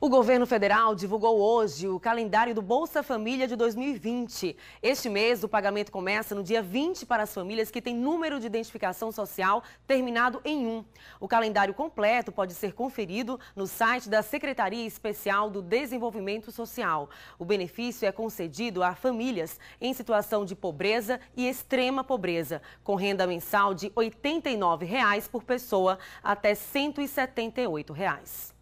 O governo federal divulgou hoje o calendário do Bolsa Família de 2020. Este mês, o pagamento começa no dia 20 para as famílias que têm número de identificação social terminado em 1. O calendário completo pode ser conferido no site da Secretaria Especial do Desenvolvimento Social. O benefício é concedido a famílias em situação de pobreza e extrema pobreza, com renda mensal de R$ 89 reais por pessoa até R$ 178. Reais.